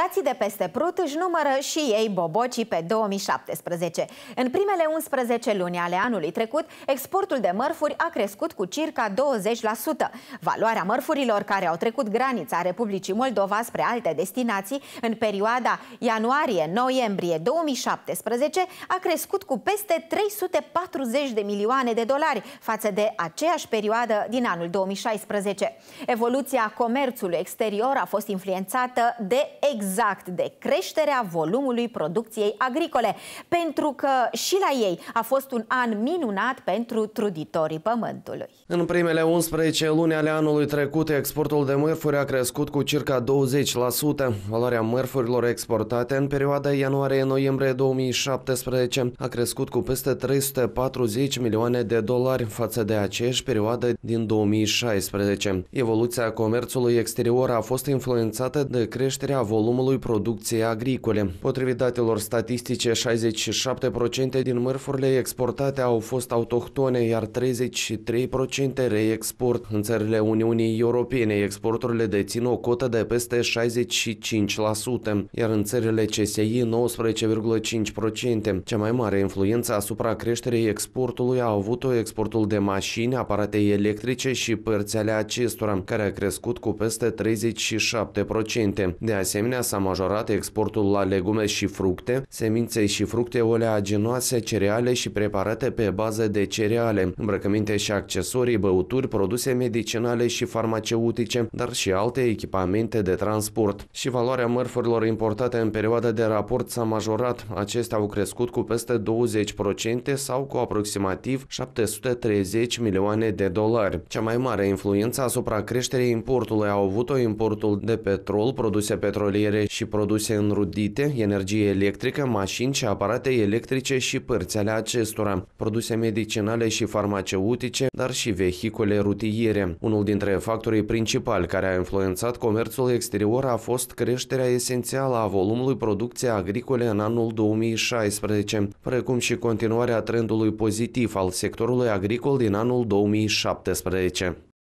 Frații de peste Prut își numără și ei bobocii pe 2017. În primele 11 luni ale anului trecut, exportul de mărfuri a crescut cu circa 20%. Valoarea mărfurilor care au trecut granița Republicii Moldova spre alte destinații în perioada ianuarie-noiembrie 2017 a crescut cu peste 340 de milioane de dolari față de aceeași perioadă din anul 2016. Evoluția comerțului exterior a fost influențată de exact exact de creșterea volumului producției agricole, pentru că și la ei a fost un an minunat pentru truditorii pământului. În primele 11 luni ale anului trecut, exportul de mărfuri a crescut cu circa 20%. Valoarea mărfurilor exportate în perioada ianuarie-noiembrie 2017 a crescut cu peste 340 milioane de dolari față de aceeași perioadă din 2016. Evoluția comerțului exterior a fost influențată de creșterea volumului volumului producției agricole. Potrivit datelor statistice, 67% din mărfurile exportate au fost autohtone, iar 33% reexport. În țările Uniunii Europene, exporturile dețin o cotă de peste 65%, iar în țările CSI 19,5%. Cea mai mare influență asupra creșterii exportului a avut-o exportul de mașini, aparate electrice și părți ale acestora, care a crescut cu peste 37%. De asemenea, asemenea, s-a majorat exportul la legume și fructe, semințe și fructe oleaginoase, cereale și preparate pe bază de cereale, îmbrăcăminte și accesorii, băuturi, produse medicinale și farmaceutice, dar și alte echipamente de transport. Și valoarea mărfurilor importate în perioada de raport s-a majorat. Acestea au crescut cu peste 20% sau cu aproximativ 730 milioane de dolari. Cea mai mare influență asupra creșterii importului a avut-o importul de petrol, produse petroliere maniere și produse înrudite, energie electrică, mașini și aparate electrice și părți ale acestora, produse medicinale și farmaceutice, dar și vehicule rutiere. Unul dintre factorii principali care a influențat comerțul exterior a fost creșterea esențială a volumului producției agricole în anul 2016, precum și continuarea trendului pozitiv al sectorului agricol din anul 2017.